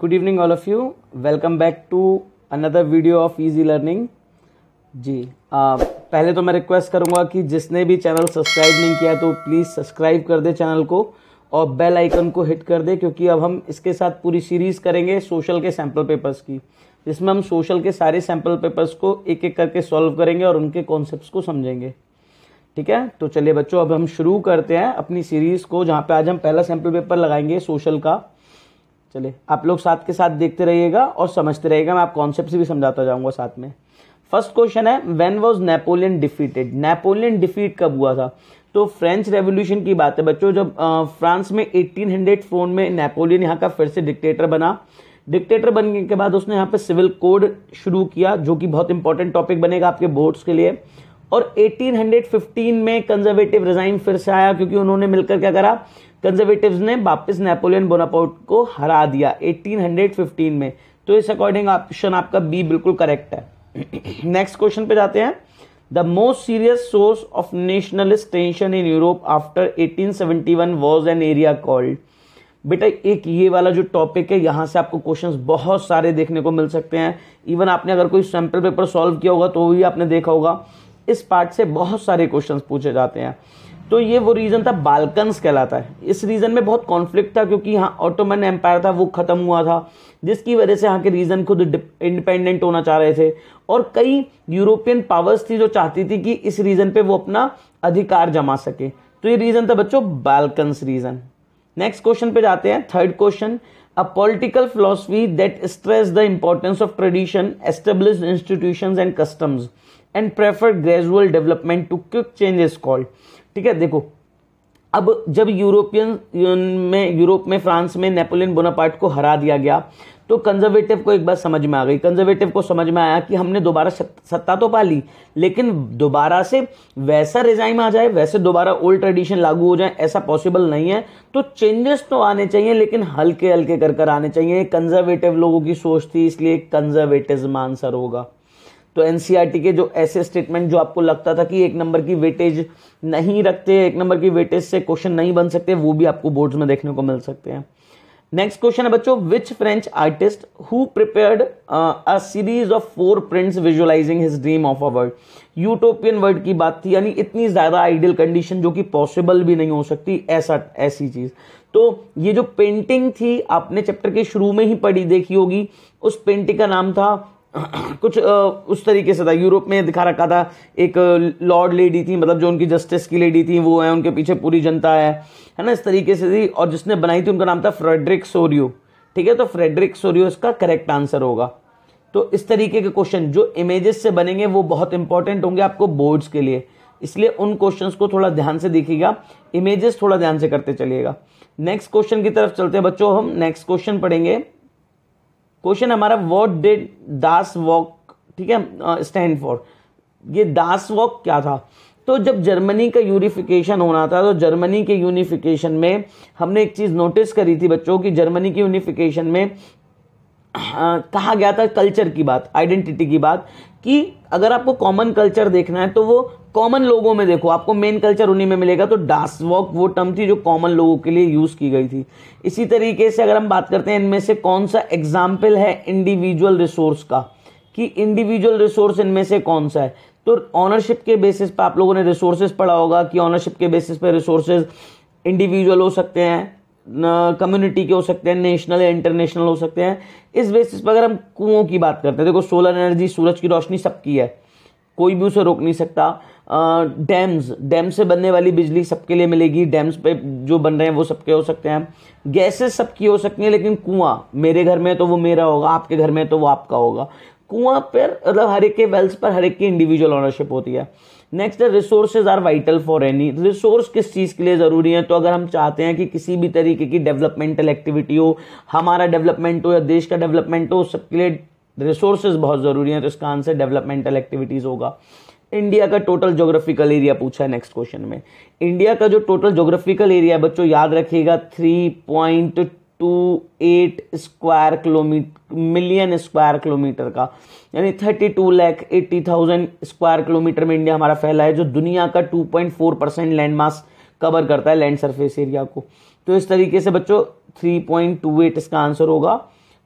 good evening all of you welcome back to another video of easy learning जी आ, पहले तो मैं रिक्वेस्ट करूँगा कि जिसने भी चैनल सब्सक्राइब नहीं किया तो प्लीज़ सब्सक्राइब कर दे चैनल को और बेल आइकन को हिट कर दे क्योंकि अब हम इसके साथ पूरी सीरीज़ करेंगे सोशल के सैम्पल पेपर्स की जिसमें हम सोशल के सारे सैम्पल पेपर्स को एक एक करके सॉल्व करेंगे और उनके कॉन्सेप्ट को समझेंगे ठीक है तो चलिए बच्चों अब हम शुरू करते हैं अपनी सीरीज़ को जहाँ पे आज हम पहला सैम्पल पेपर लगाएंगे सोशल का चलिए आप लोग साथ के साथ देखते रहिएगा और समझते रहिएगा मैं आप कॉन्सेप्ट से भी समझाता जाऊंगा साथ में फर्स्ट क्वेश्चन है when was Napoleon defeated Napoleon defeat कब हुआ था तो फ्रेंच रेवोल्यूशन की बात है बच्चों जब आ, फ्रांस में 1804 में नेपोलियन यहाँ का फिर से डिक्टेटर बना डिक्टेटर बनने के बाद उसने यहाँ पे सिविल कोड शुरू किया जो कि बहुत इंपॉर्टेंट टॉपिक बनेगा आपके बोर्ड्स के लिए और 1815 में कंजर्वेटिव रिजाइन फिर से आया क्योंकि उन्होंने मिलकर क्या करा कंजर्वेटिव ने वापस नेपोलियन बोनापोर्ट को हरा दिया 1815 में तो इस अकॉर्डिंग ऑप्शन आपका बी बिल्कुल करेक्ट है नेक्स्ट क्वेश्चन पे जाते हैं the most serious source of nationalist tension in Europe after 1871 was an area called बेटा एक ये वाला जो टॉपिक है यहाँ से आपको क्वेश्चंस बहुत सारे देखने को मिल सकते हैं इवन आपने अगर कोई सैम्पल पेपर सॉल्व किया होगा तो भी आपने देखा होगा इस पार्ट से बहुत सारे क्वेश्चंस पूछे जाते हैं तो ये वो रीज़न था बालकन्स कहलाता है इस रीज़न में बहुत कॉन्फ्लिक्ट था क्योंकि यहाँ ऑटोमन एम्पायर था वो ख़त्म हुआ था जिसकी वजह से यहाँ के रीज़न खुद इंडिपेंडेंट होना चाह रहे थे और कई यूरोपियन पावर्स थी जो चाहती थी कि इस रीज़न पे वो अपना अधिकार जमा सके तो ये रीज़न था बच्चों बालकन्स रीज़न नेक्स्ट क्वेश्चन पे जाते हैं third question a political philosophy that stress the importance of tradition establish institution and customs and prefer gradual development to quick change is called ठीक है देखो अब जब यूरोपियन में यूरोप में फ्रांस में नेपोलियन बोनापार्ट को हरा दिया गया तो कंजर्वेटिव को एक बात समझ में आ गई कंजर्वेटिव को समझ में आया कि हमने दोबारा सत्ता तो पा ली लेकिन दोबारा से वैसा रिजाइम आ जाए वैसे दोबारा ओल्ड ट्रेडिशन लागू हो जाए ऐसा पॉसिबल नहीं है तो चेंजेस तो आने चाहिए लेकिन हल्के हल्के कर कर आने चाहिए कंजर्वेटिव लोगों की सोच थी इसलिए कंजर्वेटिज्म आंसर होगा तो एनसीईआरटी e के जो ऐसे स्टेटमेंट जो आपको लगता था कि एक नंबर की वेटेज नहीं रखते एक नंबर की वेटेज से क्वेश्चन नहीं बन सकते वो भी आपको बोर्ड्स में देखने को मिल सकते हैं नेक्स्ट क्वेश्चन है बच्चों which French artist who prepared a series of four prints visualising his dream of a world utopian world की बात थी यानी इतनी ज़्यादा आइडियल कंडीशन जो कि पॉसिबल भी नहीं हो सकती ऐसा ऐसी चीज़ तो ये जो पेंटिंग थी आपने चैप्टर के शुरू में ही पढ़ी देखी होगी उस पेंटिंग का नाम था कुछ उस तरीके से था यूरोप में दिखा रखा था एक लॉर्ड लेडी थी मतलब जो उनकी जस्टिस की लेडी थी वो है उनके पीछे पूरी जनता है है ना इस तरीके से थी और जिसने बनाई थी उनका नाम था फ्रेडरिक सोरियो ठीक है तो फ्रेडरिक सोरियो इसका करेक्ट आंसर होगा तो इस तरीके के क्वेश्चन जो इमेजेस से बनेंगे वो बहुत इंपॉर्टेंट होंगे आपको बोर्ड्स के लिए इसलिए उन क्वेश्चंस को थोड़ा ध्यान से देखिएगा इमेजेस थोड़ा ध्यान से करते चलिएगा नेक्स्ट क्वेश्चन की तरफ चलते हैं बच्चों हम नेक्स्ट क्वेश्चन पढ़ेंगे क्वेश्चन हमारा वॉट डिड दास वॉक ठीक है स्टैंड फॉर ये दास वॉक क्या था तो जब जर्मनी का यूनिफिकेशन होना था तो जर्मनी के यूनिफिकेशन में हमने एक चीज़ नोटिस करी थी बच्चों की जर्मनी के यूनिफिकेशन में आ, कहा गया था कल्चर की बात आइडेंटिटी की बात कि अगर आपको कॉमन कल्चर देखना है तो वो कॉमन लोगों में देखो आपको मेन कल्चर उन्हीं में मिलेगा तो डांस वॉक वो टर्म थी जो कॉमन लोगों के लिए यूज़ की गई थी इसी तरीके से अगर हम बात करते हैं इनमें से कौन सा एग्जाम्पल है इंडिविजुअल रिसोर्स का कि इंडिविजुअल रिसोर्स इनमें से कौन सा है तो ऑनरशिप के बेसिस पर आप लोगों ने रिसोर्सेज पढ़ा होगा कि ऑनरशिप के बेसिस पर रिसोर्सेज इंडिविजुअल हो सकते हैं कम्युनिटी के हो सकते हैं नेशनल या इंटरनेशनल हो सकते हैं इस बेसिस पर अगर हम कुओं की बात करते हैं देखो सोलर एनर्जी सूरज की रोशनी सबकी है कोई भी उसे रोक नहीं सकता डैम्स डैम से बनने वाली बिजली सबके लिए मिलेगी डैम्स पे जो बन रहे हैं वो सबके हो सकते हैं गैसेस सबकी हो सकती हैं लेकिन कुआं मेरे घर में तो वो मेरा होगा आपके घर में तो वो आपका होगा कुआं पर मतलब हर एक के वेल्स पर हर एक की इंडिविजुअल ऑनरशिप होती है next resources are vital for any resource किस चीज़ के लिए ज़रूरी है तो अगर हम चाहते हैं कि किसी भी तरीके की डेवलपमेंटल एक्टिविटी हो हमारा डेवलपमेंट हो या देश का डेवलपमेंट हो सबके लिए रिसोर्सेज बहुत ज़रूरी हैं तो इसका आंसर डेवलपमेंटल एक्टिविटीज़ होगा इंडिया का टोटल जोग्राफिकल एरिया पूछा है नेक्स्ट क्वेश्चन में इंडिया का जो टोटल जोग्राफिकल एरिया है बच्चों याद रखिएगा three point two eight square kilometre million square kilometre का यानी thirty two lakh eighty thousand square kilometre में इंडिया हमारा फैला है जो दुनिया का two point four percent land mass cover करता है लैंड सरफेस एरिया को तो इस तरीके से बच्चों थ्री पॉइंट टू एट इसका आंसर होगा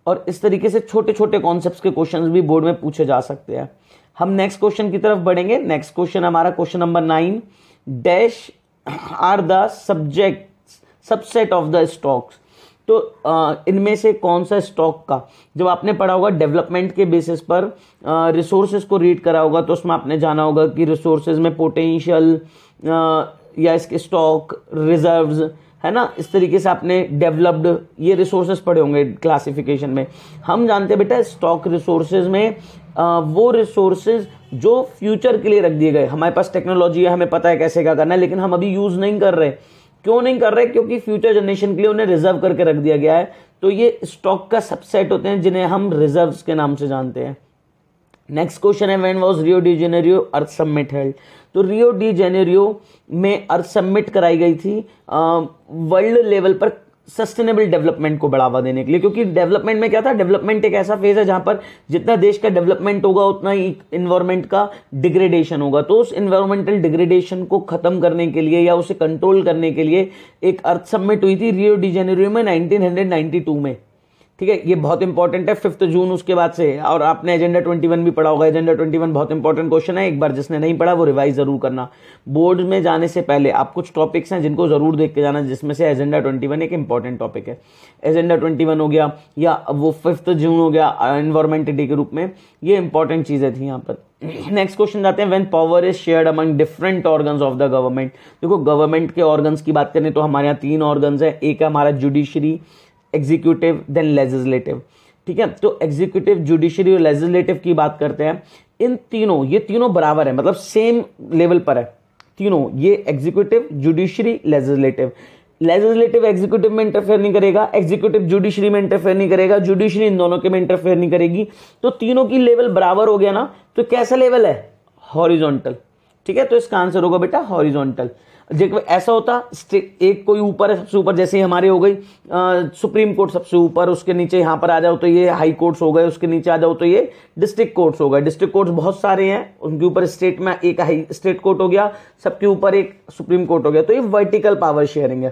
और इस तरीके से छोटे छोटे कॉन्सेप्ट के क्वेश्चन भी बोर्ड में पूछे जा सकते हैं हम नेक्स्ट क्वेश्चन की तरफ बढ़ेंगे नेक्स्ट क्वेश्चन हमारा question number nine dash are the subject subset of the stocks तो इनमें से कौन सा स्टॉक का जब आपने पढ़ा होगा डेवलपमेंट के बेसिस पर रिसोर्सेज को रीड करा होगा तो उसमें आपने जाना होगा कि रिसोर्सेज में पोटेंशियल या इसके स्टॉक रिजर्व्स है ना इस तरीके से आपने डेवलप्ड ये रिसोर्सेज पड़े होंगे क्लासिफिकेशन में हम जानते हैं बेटा स्टॉक रिसोर्सेज में आ, वो रिसोर्सेज जो फ्यूचर के लिए रख दिए गए हमारे पास टेक्नोलॉजी है हमें पता है कैसे क्या करना है लेकिन हम अभी यूज़ नहीं कर रहे क्यों नहीं कर रहे क्योंकि फ्यूचर जनरेशन के लिए उन्हें रिजर्व करके रख दिया गया है तो ये स्टॉक का सबसेट होते हैं जिन्हें हम रिजर्व के नाम से जानते हैं नेक्स्ट क्वेश्चन है when was Rio de Janeiro Earth summit held तो रियो डी जेनेरियो में अर्थ सबमिट कराई गई थी वर्ल्ड लेवल पर सस्टेनेबल डेवलपमेंट को बढ़ावा देने के लिए क्योंकि डेवलपमेंट में क्या था डेवलपमेंट एक ऐसा फेज है जहां पर जितना देश का डेवलपमेंट होगा उतना ही इन्वायरमेंट का डिग्रेडेशन होगा तो उस इन्वायरमेंटल डिग्रेडेशन को खत्म करने के लिए या उसे कंट्रोल करने के लिए एक अर्थ सबमिट हुई थी रियो डी जेनेरियो में टू में ठीक है ये बहुत इंपॉर्टेंट है फिफ्थ जून उसके बाद से और आपने एजेंडा ट्वेंटी वन भी पढ़ा होगा एजेंडा ट्वेंटी वन बहुत इंपॉर्टेंट क्वेश्चन है एक बार जिसने नहीं पढ़ा वो रिवाइज जरूर करना बोर्ड में जाने से पहले आप कुछ टॉपिक्स हैं जिनको जरूर देख के जाना जिसमें से एजेंडा ट्वेंटी वन एक इंपॉर्टेंट टॉपिक है एजेंडा ट्वेंटी वन हो गया या वो फिफ्थ जून हो गया एनवायरमेंट uh, डे के रूप में ये इंपॉर्टेंट चीज़ें थी यहाँ पर नेक्स्ट क्वेश्चन जाते हैं when power is shared among different organs of the government देखो गवर्नमेंट के ऑर्गन्स की बात करें तो हमारे यहाँ तीन ऑर्गन्स हैं एक है हमारा जुडिशरी एग्जीक्यूटिव देन लेजिस्लेटिव ठीक है तो एग्जीक्यूटिव जुडिशरी और लेजिस्लेटिव की बात करते हैं इन तीनों ये तीनों बराबर है मतलब सेम लेवल पर है तीनों ये executive judiciary legislative legislative executive में इंटरफेयर नहीं करेगा एग्जीक्यूटिव जुडिशरी में इंटरफेयर नहीं करेगा जुडिशरी इन दोनों के में इंटरफेयर नहीं करेगी तो तीनों की लेवल बराबर हो गया ना तो कैसा लेवल है हॉरिजॉन्टल ठीक है तो इसका आंसर होगा बेटा हॉरिजॉन्टल जब ऐसा होता एक कोई ऊपर है सबसे ऊपर जैसे हमारे हो गई सुप्रीम कोर्ट सबसे ऊपर उसके नीचे यहाँ पर आ जाओ तो ये हाई कोर्ट्स हो गए उसके नीचे आ जाओ तो ये डिस्ट्रिक्ट कोर्ट्स हो गए डिस्ट्रिक्ट कोर्ट्स बहुत सारे हैं उनके ऊपर स्टेट में एक हाई स्टेट कोर्ट हो गया सबके ऊपर एक सुप्रीम कोर्ट हो गया तो ये वर्टिकल पावर शेयरिंग है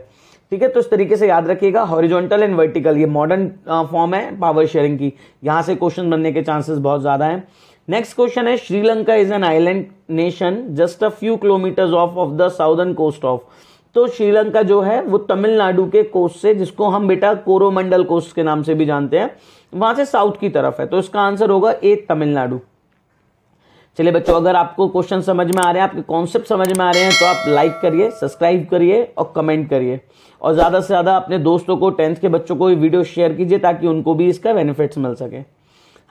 ठीक है तो इस तरीके से याद रखिएगा हॉरिजॉन्टल एंड वर्टिकल ये मॉडर्न फॉर्म है पावर शेयरिंग की यहाँ से क्वेश्चन बनने के चांसेस बहुत ज़्यादा हैं नेक्स्ट क्वेश्चन है Sri Lanka is an island nation just a few kilometres off off the southern coast of तो श्रीलंका जो है वो तमिलनाडु के कोस्ट से जिसको हम बेटा कोरोमंडल कोस्ट के नाम से भी जानते हैं वहां से साउथ की तरफ है तो इसका आंसर होगा ए तमिलनाडु चलिए बच्चों अगर आपको क्वेश्चन समझ में आ रहे हैं आपके कॉन्सेप्ट समझ में आ रहे हैं तो आप लाइक करिए सब्सक्राइब करिए और कमेंट करिए और ज़्यादा से ज़्यादा अपने दोस्तों को टेंथ के बच्चों को ये वीडियो शेयर कीजिए ताकि उनको भी इसका बेनिफिट्स मिल सके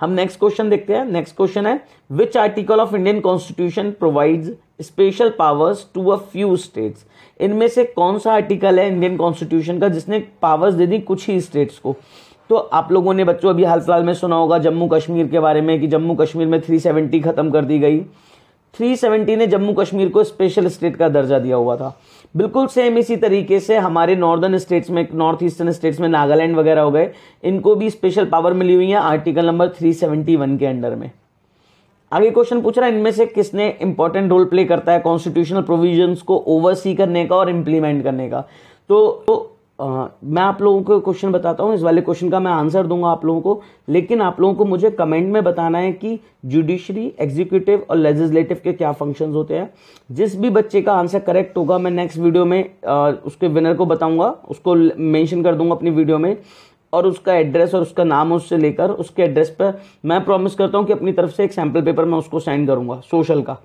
हम नेक्स्ट क्वेश्चन देखते हैं नेक्स्ट क्वेश्चन है which article of Indian constitution provides special powers to a few states इनमें से कौन सा आर्टिकल है इंडियन कॉन्स्टिट्यूशन का जिसने पावर्स दे दी कुछ ही स्टेट्स को तो आप लोगों ने बच्चों अभी हाल फिलहाल में सुना होगा जम्मू कश्मीर के बारे में कि जम्मू कश्मीर में 370 ख़त्म कर दी गई 370 ने जम्मू कश्मीर को स्पेशल स्टेट का दर्जा दिया हुआ था बिल्कुल सेम इसी तरीके से हमारे नॉर्दर्न स्टेट्स में नॉर्थ ईस्टर्न स्टेट्स में नागालैंड वगैरह हो गए इनको भी स्पेशल पावर मिली हुई है आर्टिकल नंबर 371 के अंडर में आगे क्वेश्चन पूछ रहा है इनमें से किसने इंपॉर्टेंट रोल प्ले करता है कॉन्स्टिट्यूशनल प्रोविजन को ओवरसी करने का और इम्प्लीमेंट करने का तो, तो आ, मैं आप लोगों को क्वेश्चन बताता हूँ इस वाले क्वेश्चन का मैं आंसर दूंगा आप लोगों को लेकिन आप लोगों को मुझे कमेंट में बताना है कि जुडिशरी एग्जीक्यूटिव और लेजिस्लेटिव के क्या फंक्शंस होते हैं जिस भी बच्चे का आंसर करेक्ट होगा मैं नेक्स्ट वीडियो में आ, उसके विनर को बताऊंगा उसको मैंशन कर दूंगा अपनी वीडियो में और उसका एड्रेस और उसका नाम उससे लेकर उसके एड्रेस पर मैं प्रॉमिस करता हूँ कि अपनी तरफ से एक सैम्पल पेपर मैं उसको सेंड करूँगा सोशल का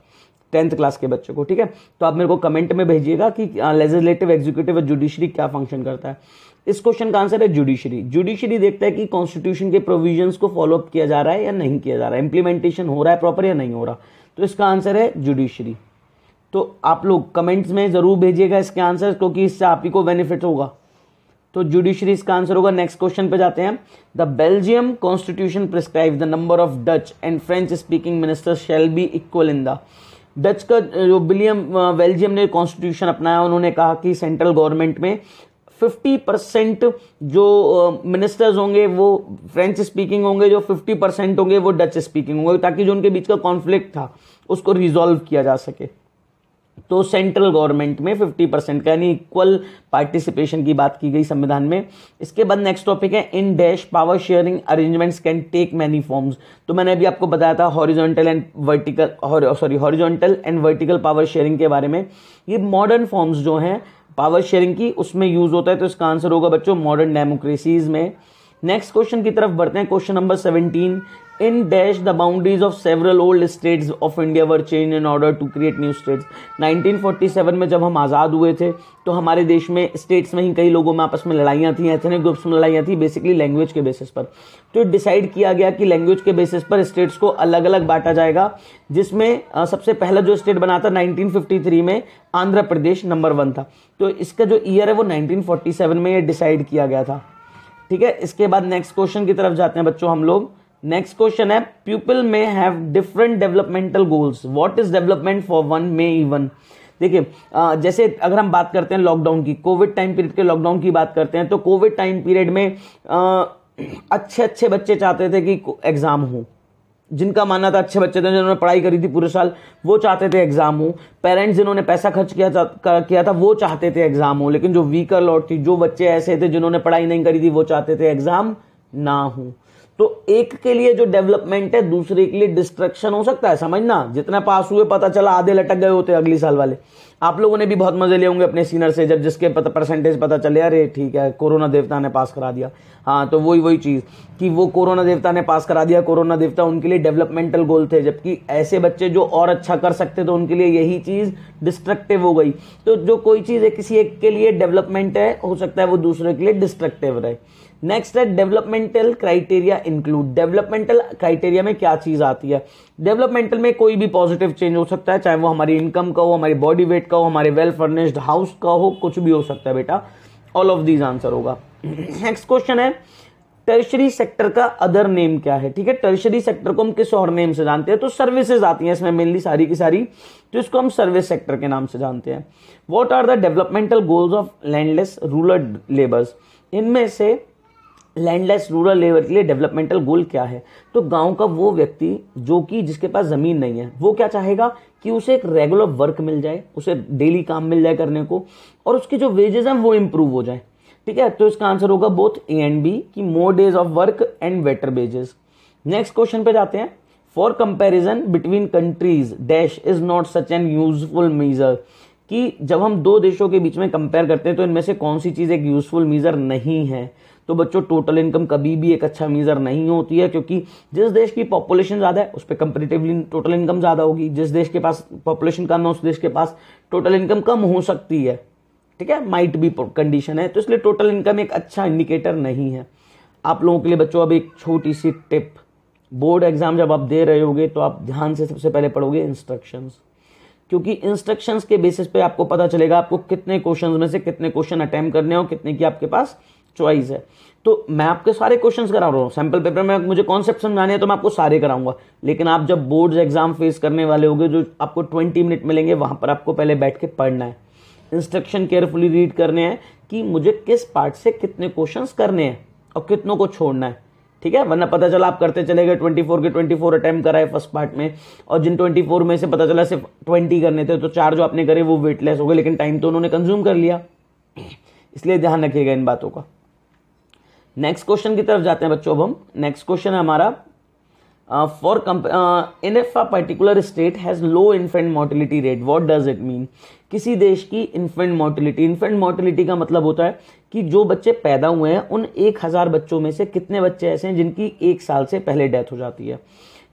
टेंथ क्लास के बच्चों को ठीक है तो आप मेरे को कमेंट में भेजिएगा कि लेजिस्लेटिव एग्जीक्यूटिव और जुडिशरी क्या फंक्शन करता है इस क्वेश्चन का आंसर है जुडिशरी जुडिशरी देखता है कि कॉन्स्टिट्यूशन के प्रोविजंस को फॉलोअप किया जा रहा है या नहीं किया जा रहा है इंप्लीमेंटेशन हो रहा है प्रॉपर या नहीं हो रहा तो इसका आंसर है जुडिशरी तो आप लोग कमेंट्स में ज़रूर भेजिएगा इसके आंसर क्योंकि इससे आप ही को बेनिफिट होगा तो जुडिशरी इसका आंसर होगा नेक्स्ट क्वेश्चन पे जाते हैं the Belgium constitution prescribe the number of Dutch and French speaking minister shall be equal in the Dutch का uh, जो विलियम बेल्जियम uh, ने कॉन्स्टिट्यूशन अपनाया उन्होंने कहा कि सेंट्रल गवर्नमेंट में 50 परसेंट जो मिनिस्टर्स uh, होंगे वो फ्रेंच स्पीकिंग होंगे जो 50 परसेंट होंगे वो डच स्पीकिंग होंगे ताकि जो उनके बीच का कॉन्फ्लिक्ट था उसको रिजॉल्व किया जा सके तो सेंट्रल गवर्नमेंट में 50 परसेंट का यानी इक्वल पार्टिसिपेशन की बात की गई संविधान में इसके बाद नेक्स्ट टॉपिक है in dash power sharing arrangements can take many forms तो मैंने अभी आपको बताया था horizontal and vertical sorry horizontal and vertical power sharing के बारे में ये मॉडर्न फॉर्म्स जो हैं पावर शेयरिंग की उसमें यूज़ होता है तो इसका आंसर होगा बच्चों मॉडर्न डेमोक्रेसीज में नेक्स्ट क्वेश्चन की तरफ बढ़ते हैं question number seventeen in dash the boundaries of several old states of India were change in order to create new states 1947 में जब हम आज़ाद हुए थे तो हमारे देश में स्टेट्स में ही कई लोगों में आपस में लड़ाइयाँ थी एथनिक ग्रुप्स में लड़ाइयाँ थी बेसिकली लैंग्वेज के बेसिस पर तो डिसाइड किया गया कि लैंग्वेज के बेसिस पर स्टेट्स को अलग अलग बांटा जाएगा जिसमें सबसे पहला जो स्टेट बना था 1953 में आंध्र प्रदेश नंबर वन था तो इसका जो ईयर है वो 1947 में ये डिसाइड किया गया था ठीक है इसके बाद नेक्स्ट क्वेश्चन की तरफ जाते हैं बच्चों हम लोग नेक्स्ट क्वेश्चन है people may have different developmental goals what is development for one may even देखिए जैसे अगर हम बात करते हैं लॉकडाउन की कोविड टाइम पीरियड के लॉकडाउन की बात करते हैं तो कोविड टाइम पीरियड में अच्छे अच्छे बच्चे चाहते थे कि एग्ज़ाम हो जिनका मानना था अच्छे बच्चे थे जिन्होंने पढ़ाई करी थी पूरे साल वो चाहते थे एग्ज़ाम हो पेरेंट्स जिन्होंने पैसा खर्च किया किया था वो चाहते थे एग्ज़ाम हो लेकिन जो वीकर लॉट थी जो बच्चे ऐसे थे जिन्होंने पढ़ाई नहीं करी थी वो चाहते थे एग्ज़ाम ना हो तो एक के लिए जो डेवलपमेंट है दूसरे के लिए डिस्ट्रक्शन हो सकता है समझना जितना पास हुए पता चला आधे लटक गए होते अगले साल वाले आप लोगों ने भी बहुत मजे लिए होंगे अपने सीनियर से जब जिसके पता परसेंटेज पता चले अरे ठीक है कोरोना देवता ने पास करा दिया हाँ तो वही वही चीज़ कि वो कोरोना देवता ने पास करा दिया कोरोना देवता उनके लिए डेवलपमेंटल गोल थे जबकि ऐसे बच्चे जो और अच्छा कर सकते तो उनके लिए यही चीज़ डिस्ट्रक्टिव हो गई तो जो कोई चीज़ है किसी एक के लिए डेवलपमेंट है हो सकता है वो दूसरे के लिए डिस्ट्रक्टिव रहे नेक्स्ट है developmental criteria include developmental criteria में क्या चीज़ आती है डेवलपमेंटल में कोई भी पॉजिटिव चेंज हो सकता है चाहे वो हमारी इनकम का हो हमारी बॉडी वेट का हो हमारे वेल फर्निश्ड हाउस का हो कुछ भी हो सकता है बेटा ऑल ऑफ दीज आंसर होगा नेक्स्ट क्वेश्चन है टर्शरी सेक्टर का अदर नेम क्या है ठीक है टर्शरी सेक्टर को हम किस और नेम से जानते हैं तो सर्विसेज आती हैं इसमें मेनली सारी की सारी तो इसको हम सर्विस सेक्टर के नाम से जानते हैं what are the developmental goals of landless rural labours इनमें से लैंडलेस रूरल लेवल के लिए डेवलपमेंटल गोल क्या है तो गांव का वो व्यक्ति जो कि जिसके पास ज़मीन नहीं है वो क्या चाहेगा कि उसे एक रेगुलर वर्क मिल जाए उसे डेली काम मिल जाए करने को और उसके जो वेजेस हैं वो इम्प्रूव हो जाए ठीक है तो इसका आंसर होगा बोथ ए एंड बी कि more days of work and better wages next question पे जाते हैं for comparison between countries dash is not such an useful measure कि जब हम दो देशों के बीच में कंपेयर करते हैं तो इनमें से कौन सी चीज़ एक यूजफुल मीजर नहीं है तो बच्चों टोटल इनकम कभी भी एक अच्छा मीज़र नहीं होती है क्योंकि जिस देश की पॉपुलेशन ज़्यादा है उस पर कंपेरेटिवली टोटल इनकम ज़्यादा होगी जिस देश के पास पॉपुलेशन कम है उस देश के पास टोटल इनकम कम हो सकती है ठीक है माइट भी कंडीशन है तो इसलिए टोटल इनकम एक अच्छा इंडिकेटर नहीं है आप लोगों के लिए बच्चों अब एक छोटी सी टिप बोर्ड एग्ज़ाम जब आप दे रहे होगे तो आप ध्यान से सबसे पहले पढ़ोगे इंस्ट्रक्शंस क्योंकि इंस्ट्रक्शंस के बेसिस पे आपको पता चलेगा आपको कितने क्वेश्चंस में से कितने क्वेश्चन अटैम्प्ट करने हो कितने की आपके पास चॉइस है तो मैं आपके सारे क्वेश्चंस करा रहा हूँ सैम्पल पेपर में मुझे कॉन्सेप्ट समझाने हैं तो मैं आपको सारे कराऊंगा लेकिन आप जब बोर्ड्स एग्जाम फेस करने वाले होंगे जो आपको ट्वेंटी मिनट मिलेंगे वहाँ पर आपको पहले बैठ के पढ़ना है इंस्ट्रक्शन केयरफुली रीड करने हैं कि मुझे किस पार्ट से कितने क्वेश्चंस करने हैं और कितनों को छोड़ना है ठीक है वरना पता चला आप करते चले गए ट्वेंटी फोर के ट्वेंटी फोर अटैम्प कराए फर्स्ट पार्ट में और जिन ट्वेंटी फोर में से पता चला सिर्फ ट्वेंटी करने थे तो चार जो आपने करे वो वेटलेस हो गए लेकिन टाइम तो उन्होंने कंज्यूम कर लिया इसलिए ध्यान रखिएगा इन बातों का नेक्स्ट क्वेश्चन की तरफ जाते हैं बच्चों अब हम नेक्स्ट क्वेश्चन है हमारा for in F a particular state has low infant mortality rate what does it mean किसी देश की इन्फेंट मोर्टिलिटी इन्फेंट मोर्टिलिटी का मतलब होता है कि जो बच्चे पैदा हुए हैं उन एक हज़ार बच्चों में से कितने बच्चे ऐसे हैं जिनकी एक साल से पहले डेथ हो जाती है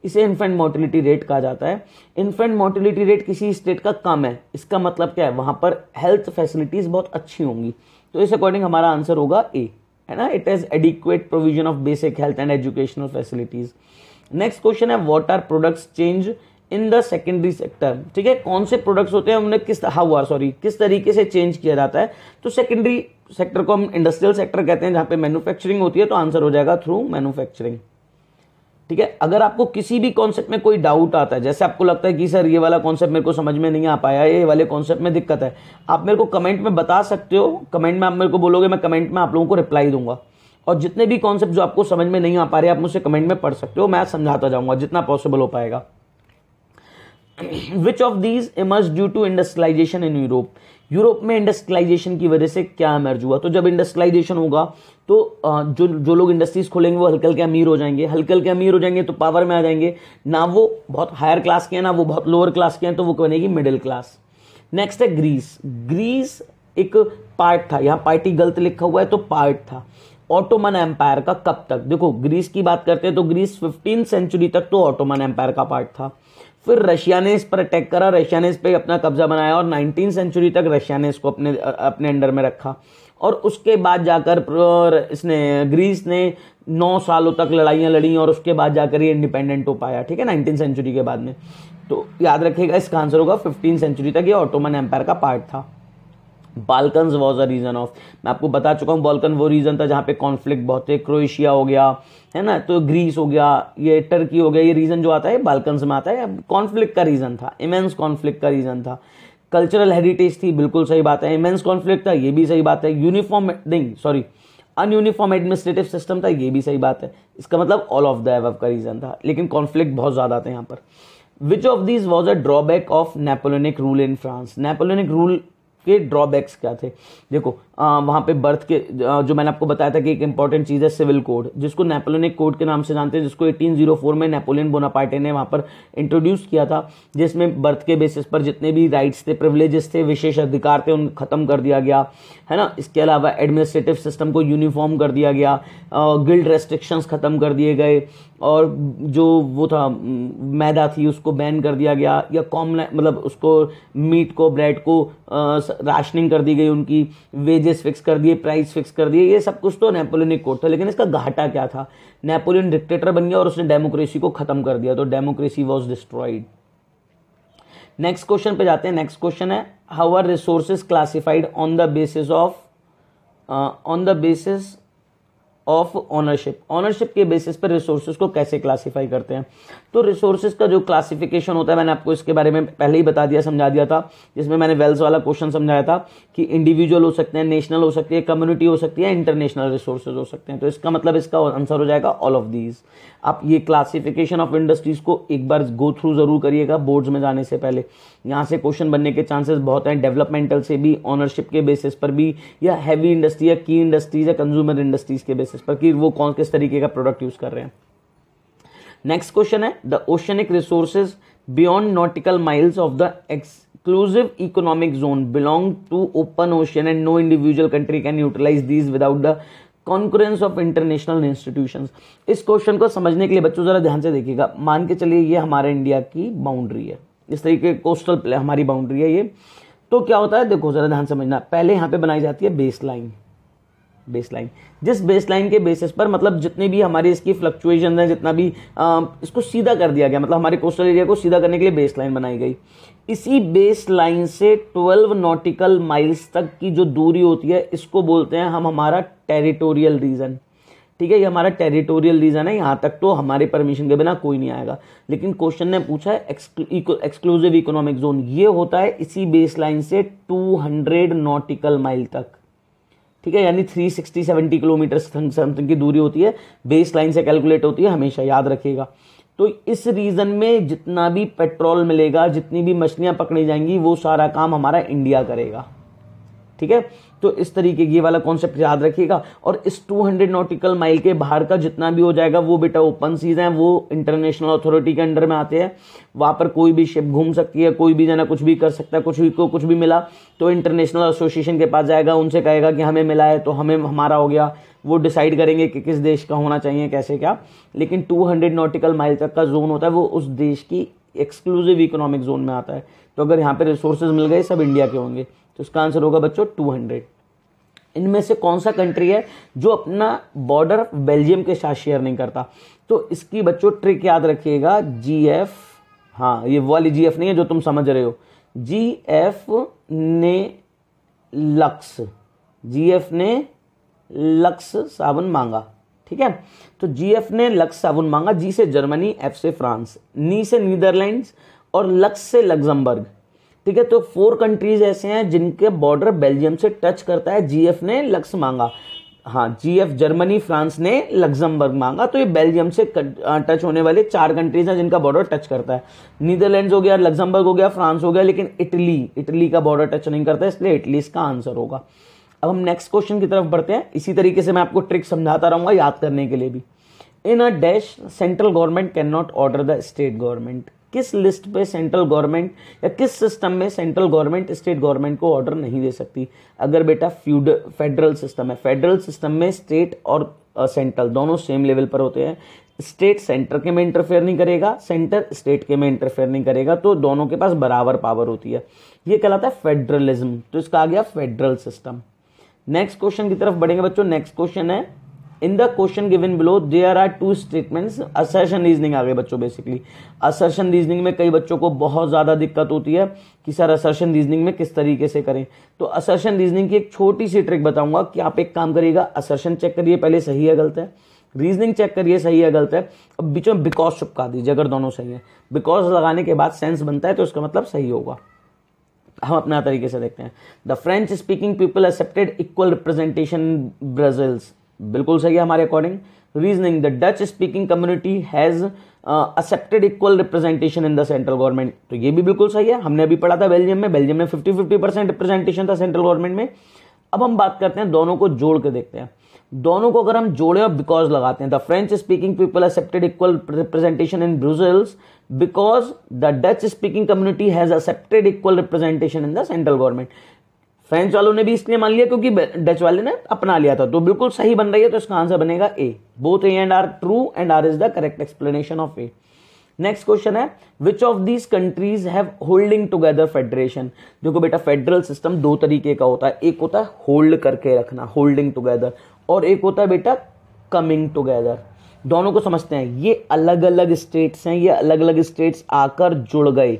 इसे इन्फेंट मोर्टिलिटी रेट कहा जाता है इन्फेंट मोर्टिलिटी रेट किसी स्टेट का कम है इसका मतलब क्या है वहां पर हेल्थ फैसिलिटीज़ बहुत अच्छी होंगी तो इस अकॉर्डिंग हमारा आंसर होगा ए है ना it is adequate provision of basic health and educational facilities next question है what are products change in the secondary sector ठीक है कौन से प्रोडक्ट्स होते हैं उन्हें किस हाउ आर सॉरी किस तरीके से चेंज किया जाता है तो सेकेंडरी सेक्टर को हम इंडस्ट्रियल सेक्टर कहते हैं जहां पे मैन्युफैक्चरिंग होती है तो आंसर हो जाएगा थ्रू मैन्युफैक्चरिंग ठीक है अगर आपको किसी भी कॉन्सेप्ट में कोई डाउट आता है जैसे आपको लगता है कि सर ये वाला कॉन्सेप्ट मेरे को समझ में नहीं आ पाया ये वाले कॉन्सेप्ट में दिक्कत है आप मेरे को कमेंट में बता सकते हो कमेंट में आप मेरे को बोलोगे मैं कमेंट में आप लोगों को रिप्लाई दूंगा और जितने भी कॉन्सेप्ट जो आपको समझ में नहीं आ पा रहे आप मुझसे कमेंट में पढ़ सकते हो मैं समझाता जाऊंगा जितना पॉसिबल हो पाएगा which of these emerged due to industrialisation in Europe Europe में इंडस्ट्रियलाइजेशन की वजह से क्या मर्ज हुआ तो जब इंडस्ट्रियलाइजेशन होगा तो जो जो लोग इंडस्ट्रीज खोलेंगे वो हल्के हल्के अमीर हो जाएंगे हल्के हल्के अमीर हो जाएंगे तो पावर में आ जाएंगे ना वो बहुत हायर क्लास के हैं ना वो बहुत लोअर क्लास के हैं तो वो बनेगी मिडिल क्लास नेक्स्ट है ग्रीस ग्रीस एक पार्ट था यहाँ पार्टी गलत लिखा हुआ है तो पार्ट था ऑटोमन एम्पायर का कब तक देखो ग्रीस की बात करते हैं तो ग्रीस फिफ्टीन सेंचुरी तक तो ऑटोमन एम्पायर का पार्ट था फिर रशिया ने इस पर अटैक करा रशिया ने इस पर अपना कब्जा बनाया और नाइनटीन सेंचुरी तक रशिया ने इसको अपने अपने अंडर में रखा और उसके बाद जाकर इसने ग्रीस ने नौ सालों तक लड़ाइयाँ लड़ी और उसके बाद जाकर ये इंडिपेंडेंट हो पाया ठीक है नाइनटीन सेंचुरी के बाद में तो याद रखिएगा इसका आंसर होगा फिफ्टीन सेंचुरी तक ये ऑटोमन एम्पायर का पार्ट था Balkan was a region of मैं आपको बता चुका हूँ बालकन वो रीज़न था जहाँ पे कॉन्फ्लिक्ट बहुत थे क्रोएशिया हो गया है ना तो ग्रीस हो गया ये टर्की हो गया ये रीज़न जो आता है बालकन में आता है कॉन्फ्लिक्ट का रीज़न था इमेंस कॉन्फ्लिक्ट का रीज़न था कल्चरल हेरिटेज थी बिल्कुल सही बात है इमेंस कॉन्फ्लिक्ट था ये भी सही बात है यूनिफॉर्म नहीं सॉरी अनयूनिफॉर्म एडमिनिस्ट्रेटिव सिस्टम था ये भी सही बात है इसका मतलब ऑल ऑफ द एव का रीज़न था लेकिन कॉन्फ्लिक्ट बहुत ज़्यादा था यहाँ पर which of this was a drawback of Napoleonic rule in France Napoleonic rule के ड्रॉबैक्स क्या थे देखो वहाँ पे बर्थ के जो मैंने आपको बताया था कि एक इंपॉर्टेंट चीज़ है सिविल कोड जिसको नेपोलियनिक कोड के नाम से जानते हैं जिसको 1804 में नेपोलियन बोनापार्टे ने वहाँ पर इंट्रोड्यूस किया था जिसमें बर्थ के बेसिस पर जितने भी राइट्स थे प्रिवलेजेस थे विशेष अधिकार थे उन ख़त्म कर दिया गया है ना इसके अलावा एडमिनिस्ट्रेटिव सिस्टम को यूनिफॉर्म कर दिया गया गिल्ड रेस्ट्रिक्शंस ख़त्म कर दिए गए और जो वो था मैदा थी उसको बैन कर दिया गया या कॉम मतलब उसको मीट को ब्रेड को राशनिंग कर दी गई उनकी वेज वेजेस फिक्स कर दिए प्राइस फिक्स कर दिए ये सब कुछ तो नेपोलियनिक कोर्ट था लेकिन इसका घाटा क्या था नेपोलियन डिक्टेटर बन गया और उसने डेमोक्रेसी को ख़त्म कर दिया तो democracy was destroyed next question पे जाते हैं नेक्स्ट क्वेश्चन है how are resources classified on the basis of on the basis of ownership ownership के बेसिस पर रिसोर्सेज को कैसे क्लासीफाई करते हैं तो रिसोर्सेज का जो क्लासिफिकेशन होता है मैंने आपको इसके बारे में पहले ही बता दिया समझा दिया था जिसमें मैंने वेल्स वाला क्वेश्चन समझाया था कि इंडिविजुअल हो सकते हैं नेशनल हो सकती है कम्युनिटी हो सकती है इंटरनेशनल रिसोर्सेज हो सकते हैं तो इसका मतलब इसका आंसर हो जाएगा ऑल ऑफ दीज आप ये क्लासिफिकेशन ऑफ इंडस्ट्रीज को एक बार गो थ्रू जरूर करिएगा बोर्ड्स में जाने से पहले यहाँ से क्वेश्चन बनने के चांसेस बहुत हैं डेवलपमेंटल से भी ऑनरशिप के बेसिस पर भी या हैवी इंडस्ट्री या की इंडस्ट्रीज या कंज्यूमर इंडस्ट्रीज के बेसिस पर कि वो कौन किस तरीके का प्रोडक्ट यूज़ कर रहे हैं नेक्स्ट क्वेश्चन है the oceanic resources beyond nautical miles of the exclusive economic zone belong to open ocean and no individual country can utilise these without the concurrence of international institutions इस क्वेश्चन को समझने के लिए बच्चों ज़रा ध्यान से देखिएगा मान के चलिए ये हमारे इंडिया की बाउंड्री है इस तरीके कोस्टल हमारी बाउंड्री है ये तो क्या होता है देखो ज़रा ध्यान समझना पहले यहाँ पे बनाई जाती है बेस लाइन बेस लाइन जिस बेस लाइन के बेसिस पर मतलब जितने भी हमारे इसकी फ्लक्चुएशन है जितना भी आ, इसको सीधा कर दिया गया मतलब हमारे कोस्टल एरिया को सीधा करने के लिए बेस लाइन बनाई गई इसी बेस लाइन से 12 नॉटिकल माइल्स तक की जो दूरी होती है इसको बोलते हैं हम हमारा टेरिटोरियल रीजन ठीक है ये हमारा टेरिटोरियल रीजन है यहाँ तक तो हमारे परमिशन के बिना कोई नहीं आएगा लेकिन क्वेश्चन ने पूछा है एक्सक्लूसिव इकोनॉमिक जोन ये होता है इसी बेस लाइन से 200 नॉटिकल माइल तक ठीक है यानी 360 70 किलोमीटर समथिंग की दूरी होती है बेस लाइन से कैलकुलेट होती है हमेशा याद रखिएगा तो इस रीजन में जितना भी पेट्रोल मिलेगा जितनी भी मछलियाँ पकड़ी जाएंगी वो सारा काम हमारा इंडिया करेगा ठीक है तो इस तरीके की वाला कॉन्सेप्ट याद रखिएगा और इस 200 नॉटिकल माइल के बाहर का जितना भी हो जाएगा वो बेटा ओपन सीज है वो इंटरनेशनल अथॉरिटी के अंडर में आते हैं वहां पर कोई भी शिप घूम सकती है कोई भी जाना कुछ भी कर सकता है कुछ भी को कुछ भी मिला तो इंटरनेशनल एसोसिएशन के पास जाएगा उनसे कहेगा कि हमें मिला है तो हमें हमारा हो गया वो डिसाइड करेंगे कि किस देश का होना चाहिए कैसे क्या लेकिन 200 नॉटिकल माइल तक का जोन होता है वो उस देश की एक्सक्लूसिव इकोनॉमिक जोन में आता है तो अगर यहाँ पे रिसोर्सेज मिल गए सब इंडिया के होंगे तो इसका आंसर होगा बच्चों टू हंड्रेड इनमें से कौन सा कंट्री है जो अपना बॉर्डर बेल्जियम के साथ शेयर नहीं करता तो इसकी बच्चों ट्रिक याद रखिएगा जी एफ हाँ ये वाली जी एफ नहीं है जो तुम समझ रहे हो जी एफ ने लक्स जी एफ ने लक्स साबुन मांगा ठीक है तो जी एफ ने लक्स साबुन मांगा जी से जर्मनी एफ से फ्रांस नी से नीदरलैंड्स और लक्स से लग्जमबर्ग ठीक है तो फोर कंट्रीज ऐसे हैं जिनके बॉर्डर बेल्जियम से टच करता है जीएफ ने लक्स मांगा हाँ जीएफ जर्मनी फ्रांस ने लग्जमबर्ग मांगा तो ये बेल्जियम से टच होने वाले चार कंट्रीज हैं जिनका बॉर्डर टच करता है नीदरलैंड्स हो गया लग्जमबर्ग हो गया फ्रांस हो गया लेकिन इटली इटली का बॉर्डर टच नहीं करता इसलिए इटली इसका आंसर होगा अब हम नेक्स्ट क्वेश्चन की तरफ बढ़ते हैं इसी तरीके से मैं आपको ट्रिक समझाता रहूंगा याद करने के लिए भी in a dash central government cannot order the state government किस लिस्ट पे सेंट्रल गवर्नमेंट या किस सिस्टम में सेंट्रल गवर्नमेंट स्टेट गवर्नमेंट को ऑर्डर नहीं दे सकती अगर बेटा फ्यूड फेडरल सिस्टम है फेडरल सिस्टम में स्टेट और सेंट्रल दोनों सेम लेवल पर होते हैं स्टेट सेंटर के में इंटरफेयर नहीं करेगा सेंटर स्टेट के में इंटरफेयर नहीं करेगा तो दोनों के पास बराबर पावर होती है ये कहलाता है फेडरलिज्म तो इसका आ गया फेडरल सिस्टम नेक्स्ट क्वेश्चन की तरफ बढ़ेंगे बच्चों नेक्स्ट क्वेश्चन है in the question given below there are two statements assertion reasoning आ गए बच्चों बेसिकली असर्शन रीजनिंग में कई बच्चों को बहुत ज़्यादा दिक्कत होती है कि सर असर्शन रीजनिंग में किस तरीके से करें तो असर्शन रीजनिंग की एक छोटी सी ट्रिक बताऊंगा कि आप एक काम करिएगा असर्शन चेक करिए पहले सही है गलत है रीजनिंग चेक करिए सही है गलत है अब बीच में बिकॉज चुपका दीजिए अगर दोनों सही है बिकॉज लगाने के बाद सेंस बनता है तो उसका मतलब सही होगा हम अपना तरीके से देखते हैं the French speaking people accepted equal representation Brussels बिल्कुल सही है हमारे according reasoning the Dutch speaking community has accepted equal representation in the central government तो ये भी बिल्कुल सही है हमने अभी पढ़ा था बेल्जियम में बेल्जियम में फिफ्टी फिफ्टी परसेंट रिप्रेजेंटेशन था सेंट्रल गवर्नमेंट में अब हम बात करते हैं दोनों को जोड़ के देखते हैं दोनों को अगर हम जोड़े और बिकॉज लगाते हैं the French speaking people accepted equal representation in Brussels because the Dutch speaking community has accepted equal representation in the central government French वालों ने भी इसलिए मान लिया क्योंकि डच वाले ने अपना लिया था तो बिल्कुल सही बन रही है तो इसका आंसर बनेगा A both A and R true and R is the correct explanation of A next question है which of these countries have holding together federation देखो बेटा फेडरल सिस्टम दो तरीके का होता है एक होता है होल्ड करके रखना होल्डिंग टुगेदर और एक होता है बेटा कमिंग टुगेदर दोनों को समझते हैं ये अलग अलग स्टेट्स हैं ये अलग अलग स्टेट्स आकर जुड़ गए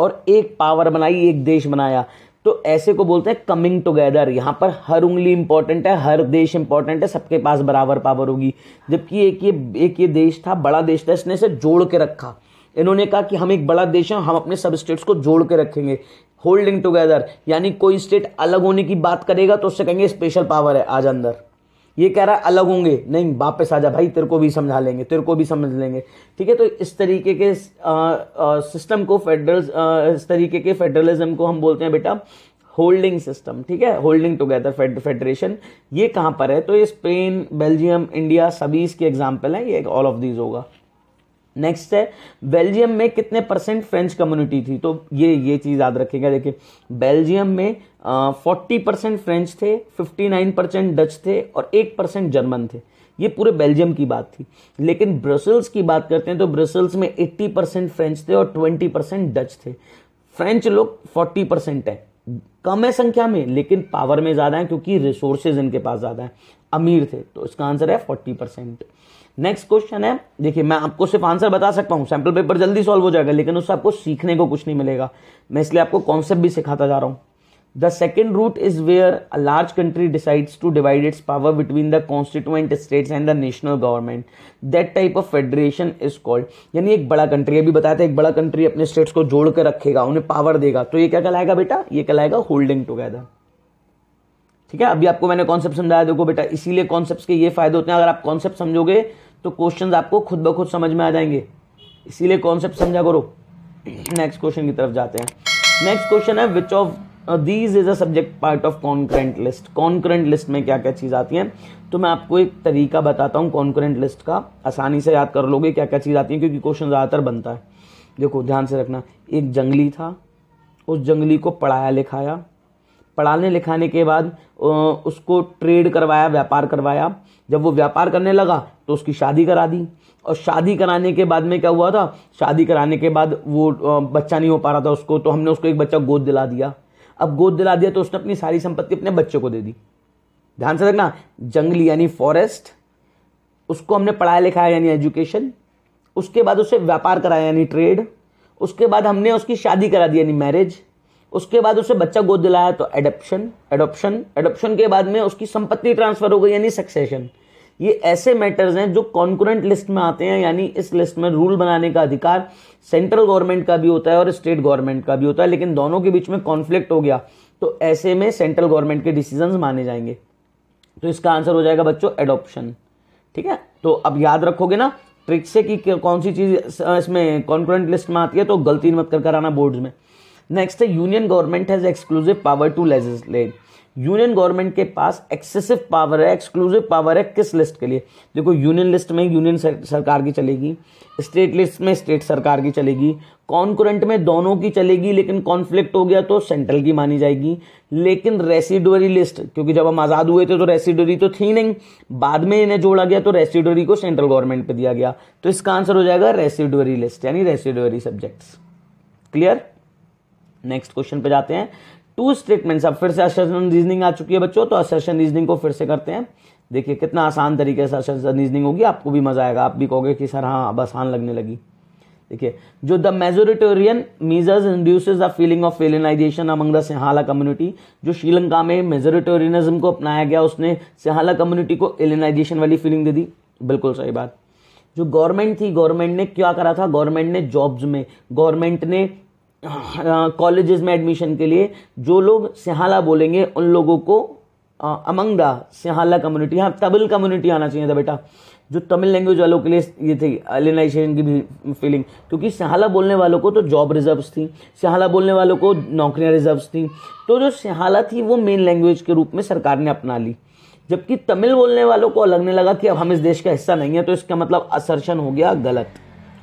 और एक पावर बनाई एक देश बनाया तो ऐसे को बोलते हैं कमिंग टुगेदर यहां पर हर उंगली इंपॉर्टेंट है हर देश इंपॉर्टेंट है सबके पास बराबर पावर होगी जबकि एक ये एक ये देश था बड़ा देश था इसने इसे जोड़ के रखा इन्होंने कहा कि हम एक बड़ा देश हैं हम अपने सब स्टेट्स को जोड़ के रखेंगे होल्डिंग टुगेदर यानी कोई स्टेट अलग होने की बात करेगा तो उससे कहेंगे स्पेशल पावर है आज अंदर ये कह रहा है अलग होंगे नहीं वापस आ जा भाई तेरे को भी समझा लेंगे तेरे को भी समझ लेंगे ठीक है तो इस तरीके के सिस्टम को फेडरल इस तरीके के फेडरलिज्म को हम बोलते हैं बेटा होल्डिंग सिस्टम ठीक है होल्डिंग टुगेदर फेडरेशन ये कहाँ पर है तो ये स्पेन बेल्जियम इंडिया सभी इसके एग्जाम्पल हैं ये ऑल ऑफ दीज होगा नेक्स्ट है बेल्जियम में कितने परसेंट फ्रेंच कम्युनिटी थी तो ये ये चीज़ याद रखेगा देखिए बेल्जियम में फोर्टी परसेंट फ्रेंच थे फिफ्टी नाइन परसेंट डच थे और एक परसेंट जर्मन थे ये पूरे बेल्जियम की बात थी लेकिन ब्रसल्स की बात करते हैं तो ब्रसल्स में एट्टी परसेंट फ्रेंच थे और ट्वेंटी परसेंट डच थे फ्रेंच लोग फोर्टी परसेंट है कम है संख्या में लेकिन पावर में ज़्यादा है क्योंकि रिसोर्सेज इनके पास ज़्यादा है अमीर थे तो इसका आंसर है फोर्टी परसेंट नेक्स्ट क्वेश्चन है देखिए मैं आपको सिर्फ आंसर बता सकता हूँ सैम्पल पेपर जल्दी सॉल्व हो जाएगा लेकिन उससे आपको सीखने को कुछ नहीं मिलेगा मैं इसलिए आपको कॉन्सेप्ट भी सिखाता जा रहा हूँ the second route is where a large country decides to divide its power between the constituent states and the national government that type of federation is called यानी एक बड़ा कंट्री अभी बताया था एक बड़ा कंट्री अपने स्टेट्स को जोड़ कर रखेगा उन्हें पावर देगा तो ये क्या कहलाएगा बेटा ये कहलाएगा होल्डिंग टुगेदर ठीक है अभी आपको मैंने कॉन्सेप्ट समझाया देखो बेटा इसीलिए कॉन्सेप्ट के ये फायदे होते हैं अगर आप कॉन्सेप्ट समझोगे तो क्वेश्चन आपको खुद ब खुद समझ में आ जाएंगे इसीलिए कॉन्सेप्ट समझा करो नेक्स्ट क्वेश्चन की तरफ जाते हैं नेक्स्ट क्वेश्चन है which of these is a subject part of concurrent list concurrent list में क्या क्या चीज़ आती हैं तो मैं आपको एक तरीका बताता हूँ कॉन्करेंट लिस्ट का आसानी से याद कर लोगे क्या क्या चीज़ आती है क्योंकि क्वेश्चन ज़्यादातर बनता है देखो ध्यान से रखना एक जंगली था उस जंगली को पढ़ाया लिखाया पढ़ाने लिखाने के बाद उसको ट्रेड करवाया व्यापार करवाया जब वो व्यापार करने लगा तो उसकी शादी करा दी और शादी कराने के बाद में क्या हुआ था शादी कराने के बाद वो बच्चा नहीं हो पा रहा था उसको तो हमने उसको एक बच्चा गोद दिला दिया अब गोद दिला दिया तो उसने अपनी सारी संपत्ति अपने बच्चे को दे दी ध्यान से रखना जंगली यानी फॉरेस्ट उसको हमने पढ़ाया लिखाया यानी एजुकेशन उसके बाद उसे व्यापार कराया यानी ट्रेड उसके बाद हमने उसकी शादी करा दी यानी मैरिज उसके बाद उसे बच्चा गोद दिलाया तो एडप्शन एडोप्शन एडोप्शन के बाद में उसकी संपत्ति ट्रांसफर हो गई यानी सक्सेशन ये ऐसे मैटर्स हैं जो कॉन्कुरेंट लिस्ट में आते हैं यानी इस लिस्ट में रूल बनाने का अधिकार सेंट्रल गवर्नमेंट का भी होता है और स्टेट गवर्नमेंट का भी होता है लेकिन दोनों के बीच में कॉन्फ्लिक्ट हो गया तो ऐसे में सेंट्रल गवर्नमेंट के डिसीजन माने जाएंगे तो इसका आंसर हो जाएगा बच्चों एडोप्शन ठीक है तो अब याद रखोगे ना ट्रिक से कि कौन सी चीज़ इसमें कॉन्क्रेंट लिस्ट में आती है तो गलती मत कर कराना बोर्ड्स में नेक्स्ट है union government has exclusive power to legislate union government के पास एक्सेसिव पावर है एक्सक्लूसिव पावर है किस लिस्ट के लिए देखो यूनियन लिस्ट में यूनियन सरकार की चलेगी स्टेट लिस्ट में स्टेट सरकार की चलेगी कॉन्कुरेंट में दोनों की चलेगी लेकिन कॉन्फ्लिक्ट हो गया तो सेंट्रल की मानी जाएगी लेकिन रेसिडोरी लिस्ट क्योंकि जब हम आज़ाद हुए थे तो रेसिडोरी तो थी नहीं बाद में इन्हें जोड़ा गया तो रेसिडोरी को सेंट्रल गवर्नमेंट पर दिया गया तो इसका आंसर हो जाएगा रेसिडोरी लिस्ट यानी residuary subjects clear next question पे जाते हैं टू स्टेटमेंट्स अब फिर से असर्शन रीजनिंग आ चुकी है बच्चों तो असर्शन रीजनिंग को फिर से करते हैं देखिए कितना आसान तरीके से असर्शन रीजनिंग होगी आपको भी मजा आएगा आप भी कहोगे कि सर हाँ अब आसान लगने लगी देखिए जो the majoritarian measures induces the feeling of alienation among the Sinhala community जो श्रीलंका में मेजोरिटोरियनिज्म को अपनाया गया उसने सिहाला कम्युनिटी को एलिनाइजेशन वाली फीलिंग दे दी बिल्कुल सही बात जो गवर्नमेंट थी गवर्नमेंट ने क्या करा था गवर्नमेंट ने जॉब्स में गवर्नमेंट ने कॉलेजेस में एडमिशन के लिए जो लोग सिहाला बोलेंगे उन लोगों को अमंग द सिहाला कम्युनिटी हाँ तमिल कम्युनिटी आना चाहिए था बेटा जो तमिल लैंग्वेज वालों के लिए ये थी एलिनाइजेशन की भी फीलिंग क्योंकि सिहाला बोलने वालों को तो जॉब रिजर्व्स थी सिहाला बोलने वालों को नौकरियाँ रिजर्व्स थी तो जो सिहाला थी वो मेन लैंग्वेज के रूप में सरकार ने अपना ली जबकि तमिल बोलने वालों को लगने लगा कि अब हम इस देश का हिस्सा नहीं है तो इसका मतलब असर्शन हो गया गलत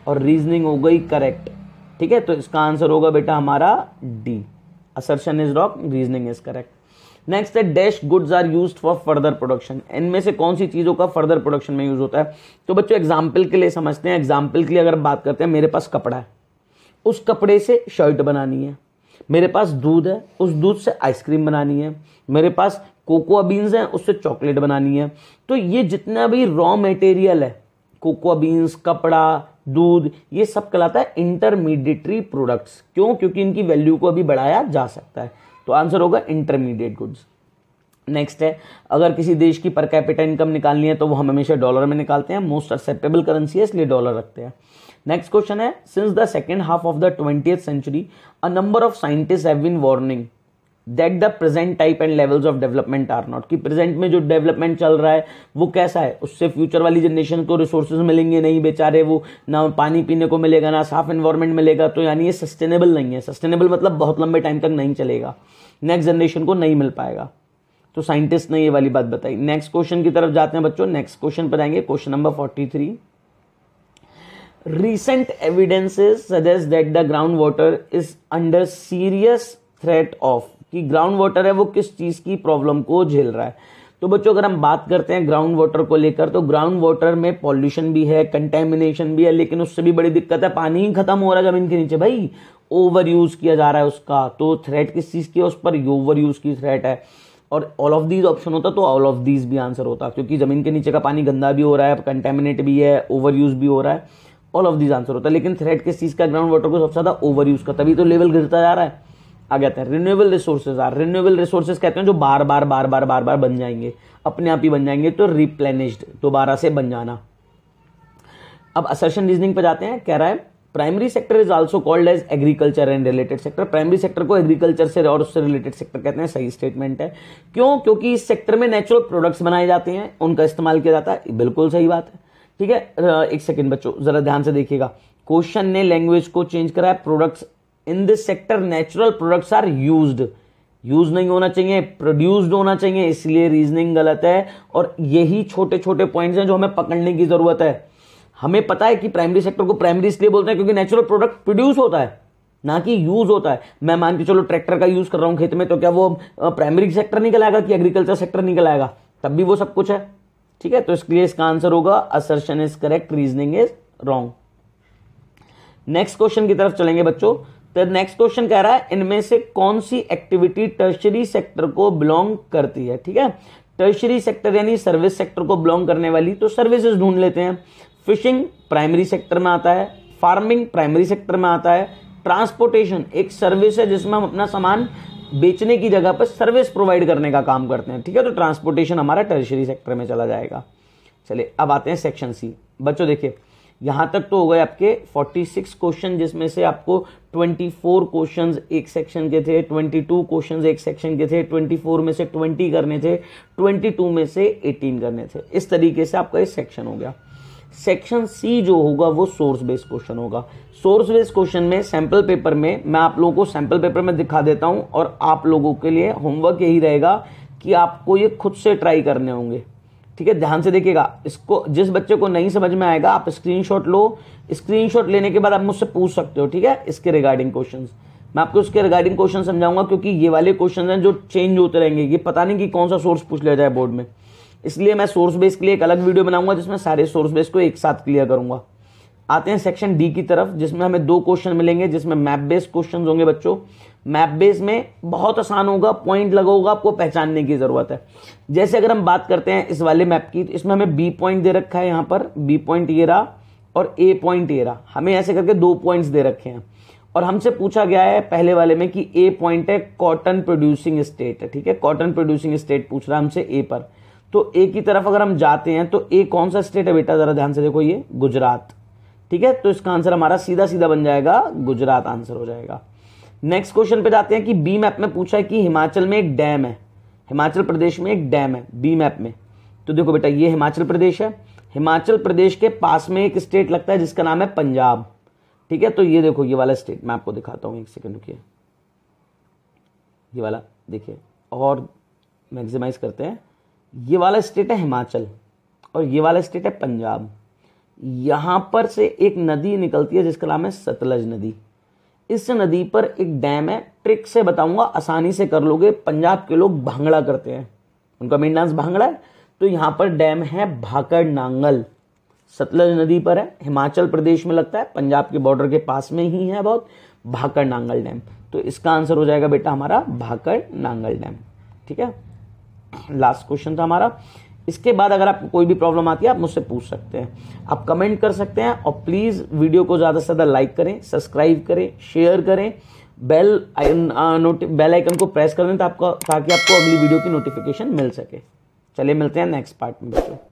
और रीजनिंग हो गई करेक्ट ठीक है तो इसका आंसर होगा बेटा हमारा D assertion is wrong reasoning is correct next है dash goods are use for further production इनमें से कौन सी चीज़ों का फर्दर प्रोडक्शन में यूज होता है तो बच्चों एग्जाम्पल के लिए समझते हैं एग्जाम्पल के लिए अगर बात करते हैं मेरे पास कपड़ा है उस कपड़े से शर्ट बनानी है मेरे पास दूध है उस दूध से आइसक्रीम बनानी है मेरे पास कोकोआ बीन्स हैं उससे चॉकलेट बनानी है तो ये जितना भी रॉ मटेरियल है कोकोआ बीन्स कपड़ा दूध ये सब कहलाता है इंटरमीडिएटरी प्रोडक्ट्स क्यों क्योंकि इनकी वैल्यू को अभी बढ़ाया जा सकता है तो आंसर होगा इंटरमीडिएट गुड्स नेक्स्ट है अगर किसी देश की पर कैपिटा इनकम निकालनी है तो वो हम हमेशा डॉलर में निकालते हैं मोस्ट एक्सेप्टेबल करेंसी है इसलिए डॉलर रखते हैं नेक्स्ट क्वेश्चन है since the second half of the twenty century a number of scientist have been warning that the present type and levels of development are not कि present में जो development चल रहा है वो कैसा है उससे फ्यूचर वाली जनरेशन को रिसोर्सेज मिलेंगे नहीं बेचारे वो ना पानी पीने को मिलेगा ना साफ इन्वायरमेंट मिलेगा तो यानी ये सस्टेनेबल नहीं है सस्टेनेबल मतलब बहुत लंबे टाइम तक नहीं चलेगा नेक्स्ट जनरेशन को नहीं मिल पाएगा तो साइंटिस्ट ने ये वाली बात बताई नेक्स्ट क्वेश्चन की तरफ जाते हैं बच्चों नेक्स्ट क्वेश्चन पर आएंगे question number forty three recent recent suggest that the ground water is under serious threat of कि ग्राउंड वाटर है वो किस चीज़ की प्रॉब्लम को झेल रहा है तो बच्चों अगर हम बात करते हैं ग्राउंड वाटर को लेकर तो ग्राउंड वाटर में पॉल्यूशन भी है कंटेमिनेशन भी है लेकिन उससे भी बड़ी दिक्कत है पानी ही खत्म हो रहा है जमीन के नीचे भाई ओवर यूज़ किया जा रहा है उसका तो थ्रेट किस चीज़ की है उस पर ओवर यूज़ की थ्रेट है और ऑल ऑफ दीज ऑप्शन होता तो ऑल ऑफ दीज भी आंसर होता क्योंकि ज़मीन के नीचे का पानी गंदा भी हो रहा है कंटेमिनेट भी है ओवर यूज़ भी हो रहा है ऑल ऑफ दीज आंसर होता है लेकिन थ्रेट किस चीज़ का ग्राउंड वाटर को सबसे ज़्यादा ओवर यूज़ का तभी तो लेवल गिरता जा रहा है आ गया था renewable resources are renewable resources कहते हैं जो बार बार बार बार बार बार बन जाएंगे अपने आप ही बन जाएंगे तो रिप्लेनिश्ड दोबारा से बन जाना अब असर्शन रीजनिंग पर जाते हैं कह रहा है primary sector is also called as agriculture and related sector primary sector को एग्रीकल्चर से और उससे रिलेटेड सेक्टर कहते हैं सही स्टेटमेंट है क्यों क्योंकि इस सेक्टर में नेचुरल प्रोडक्ट्स बनाए जाते हैं उनका इस्तेमाल किया जाता है बिल्कुल सही बात है ठीक है एक सेकेंड बच्चों जरा ध्यान से देखिएगा क्वेश्चन ने लैंग्वेज को चेंज करा है products in this sector natural products are used use नहीं होना चाहिए प्रोड्यूस्ड होना चाहिए इसलिए रीजनिंग गलत है और यही छोटे छोटे पॉइंट्स हैं जो हमें पकड़ने की जरूरत है हमें पता है कि प्राइमरी सेक्टर को प्राइमरी इसलिए बोलते हैं क्योंकि नेचुरल प्रोडक्ट प्रोड्यूस होता है ना कि यूज होता है मैं मान के चलो ट्रैक्टर का यूज कर रहा हूं खेत में तो क्या वो प्राइमरी सेक्टर निकल आएगा कि एग्रीकल्चर सेक्टर निकल आएगा तब भी वो सब कुछ है ठीक है तो इसके लिए इसका आंसर होगा assertion is correct reasoning is wrong next question की तरफ चलेंगे बच्चों तो नेक्स्ट क्वेश्चन कह रहा है इनमें से कौन सी एक्टिविटी टर्शरी सेक्टर को बिलोंग करती है ठीक है टर्शरी सेक्टर यानी सर्विस सेक्टर को बिलोंग करने वाली तो सर्विसेज ढूंढ लेते हैं फिशिंग प्राइमरी सेक्टर में आता है फार्मिंग प्राइमरी सेक्टर में आता है ट्रांसपोर्टेशन एक सर्विस है जिसमें हम अपना सामान बेचने की जगह पर सर्विस प्रोवाइड करने का काम करते हैं ठीक है तो ट्रांसपोर्टेशन हमारा टर्शरी सेक्टर में चला जाएगा चलिए अब आते हैं सेक्शन सी बच्चों देखिए यहां तक तो हो गए आपके 46 क्वेश्चन जिसमें से आपको 24 क्वेश्चंस एक सेक्शन के थे 22 क्वेश्चंस एक सेक्शन के थे 24 में से 20 करने थे 22 में से 18 करने थे इस तरीके से आपका ये सेक्शन हो गया सेक्शन सी जो होगा वो सोर्स बेस्ड क्वेश्चन होगा सोर्स बेस्ड क्वेश्चन में सैंपल पेपर में मैं आप लोगों को सैंपल पेपर में दिखा देता हूं और आप लोगों के लिए होमवर्क यही रहेगा कि आपको ये खुद से ट्राई करने होंगे ठीक है ध्यान से देखिएगा इसको जिस बच्चे को नहीं समझ में आएगा आप स्क्रीनशॉट लो स्क्रीनशॉट लेने के बाद आप मुझसे पूछ सकते हो ठीक है इसके रिगार्डिंग क्वेश्चन मैं आपको इसके रिगार्डिंग क्वेश्चन समझाऊंगा क्योंकि ये वाले क्वेश्चन हैं जो चेंज होते रहेंगे ये पता नहीं कि कौन सा सोर्स पूछ लिया जाए बोर्ड में इसलिए मैं सोर्स बेस के लिए एक अलग वीडियो बनाऊंगा जिसमें सारे सोर्स बेस को एक साथ क्लियर करूंगा आते हैं सेक्शन डी की तरफ जिसमें हमें दो क्वेश्चन मिलेंगे जिसमें मैप बेस्ड क्वेश्चन होंगे बच्चों मैप बेस में बहुत आसान होगा पॉइंट लगा होगा आपको पहचानने की ज़रूरत है जैसे अगर हम बात करते हैं इस वाले मैप की तो इसमें हमें बी पॉइंट दे रखा है यहाँ पर बी पॉइंट ये रहा और ए पॉइंट ये रहा हमें ऐसे करके दो पॉइंट्स दे रखे हैं और हमसे पूछा गया है पहले वाले में कि ए पॉइंट है कॉटन प्रोड्यूसिंग स्टेट है ठीक है कॉटन प्रोड्यूसिंग स्टेट पूछ रहा है हमसे ए पर तो ए की तरफ अगर हम जाते हैं तो ए कौन सा स्टेट है बेटा ज़रा ध्यान से देखो ये गुजरात ठीक है तो इसका आंसर हमारा सीधा सीधा बन जाएगा गुजरात आंसर हो जाएगा नेक्स्ट क्वेश्चन पे जाते हैं कि बी मैप में पूछा है कि हिमाचल में एक डैम है हिमाचल प्रदेश में एक डैम है बी मैप में तो देखो बेटा ये हिमाचल प्रदेश है हिमाचल प्रदेश के पास में एक स्टेट लगता है जिसका नाम है पंजाब ठीक है तो ये देखो ये वाला स्टेट मैं आपको दिखाता हूँ एक सेकेंड रुकिए ये वाला देखिए और मैक्सिमाइज करते हैं ये वाला स्टेट है हिमाचल और ये वाला स्टेट है पंजाब यहाँ पर से एक नदी निकलती है जिसका नाम है सतलज नदी इस नदी पर एक डैम है ट्रिक से बताऊंगा आसानी से कर लोगे पंजाब के लोग भांगड़ा करते हैं उनका मेन डांस भांगड़ा है तो यहाँ पर डैम है भाकड़ नांगल सतलज नदी पर है हिमाचल प्रदेश में लगता है पंजाब के बॉर्डर के पास में ही है बहुत भाकड़ नांगल डैम तो इसका आंसर हो जाएगा बेटा हमारा भाकड़ नांगल डैम ठीक है लास्ट क्वेश्चन था हमारा इसके बाद अगर आपको कोई भी प्रॉब्लम आती है आप मुझसे पूछ सकते हैं आप कमेंट कर सकते हैं और प्लीज़ वीडियो को ज़्यादा से ज़्यादा लाइक करें सब्सक्राइब करें शेयर करें बेल नोटि बेल आइकन को प्रेस कर दें ताकि आपको अगली वीडियो की नोटिफिकेशन मिल सके चलिए मिलते हैं नेक्स्ट पार्ट में बच्चों